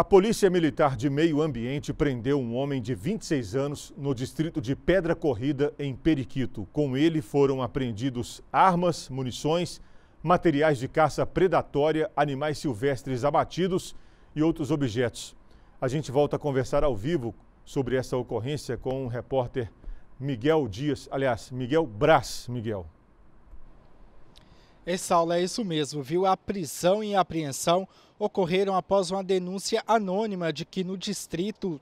A Polícia Militar de Meio Ambiente prendeu um homem de 26 anos no distrito de Pedra Corrida, em Periquito. Com ele foram apreendidos armas, munições, materiais de caça predatória, animais silvestres abatidos e outros objetos. A gente volta a conversar ao vivo sobre essa ocorrência com o repórter Miguel Dias, aliás, Miguel Brás. Miguel. Ei, Saulo, é isso mesmo, viu? A prisão e a apreensão ocorreram após uma denúncia anônima de que no distrito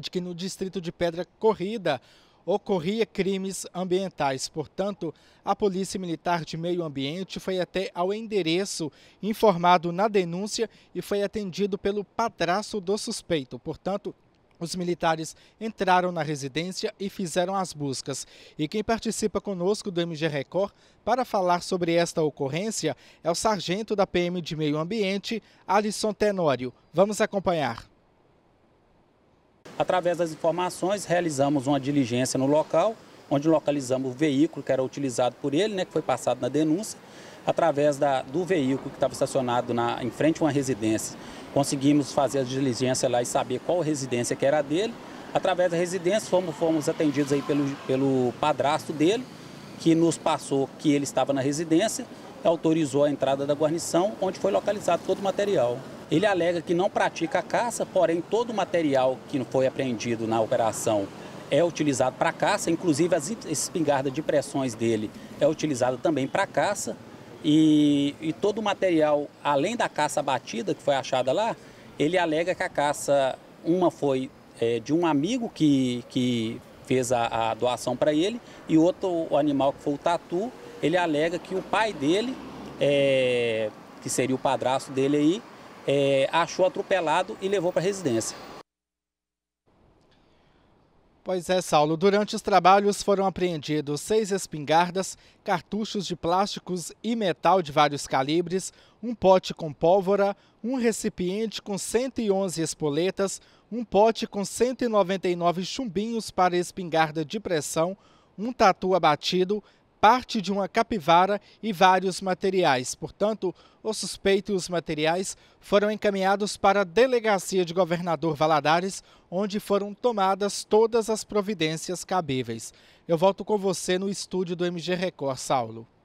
de que no distrito de Pedra Corrida ocorria crimes ambientais. Portanto, a Polícia Militar de Meio Ambiente foi até ao endereço informado na denúncia e foi atendido pelo padrasto do suspeito. Portanto, os militares entraram na residência e fizeram as buscas. E quem participa conosco do MG Record para falar sobre esta ocorrência é o sargento da PM de Meio Ambiente, Alisson Tenório. Vamos acompanhar. Através das informações, realizamos uma diligência no local onde localizamos o veículo que era utilizado por ele, né, que foi passado na denúncia. Através da, do veículo que estava estacionado na, em frente a uma residência, conseguimos fazer a diligência lá e saber qual residência que era dele. Através da residência, fomos, fomos atendidos aí pelo, pelo padrasto dele, que nos passou que ele estava na residência, autorizou a entrada da guarnição, onde foi localizado todo o material. Ele alega que não pratica a caça, porém todo o material que foi apreendido na operação é utilizado para caça, inclusive as espingardas de pressões dele é utilizado também para caça. E, e, todo o material, além da caça batida que foi achada lá, ele alega que a caça, uma foi é, de um amigo que, que fez a, a doação para ele, e outro o animal que foi o tatu, ele alega que o pai dele, é, que seria o padrasto dele aí, é, achou atropelado e levou para a residência. Pois é, Saulo. Durante os trabalhos foram apreendidos seis espingardas, cartuchos de plásticos e metal de vários calibres, um pote com pólvora, um recipiente com 111 espoletas, um pote com 199 chumbinhos para espingarda de pressão, um tatu abatido, parte de uma capivara e vários materiais. Portanto, o suspeito e os materiais foram encaminhados para a delegacia de governador Valadares, onde foram tomadas todas as providências cabíveis. Eu volto com você no estúdio do MG Record, Saulo.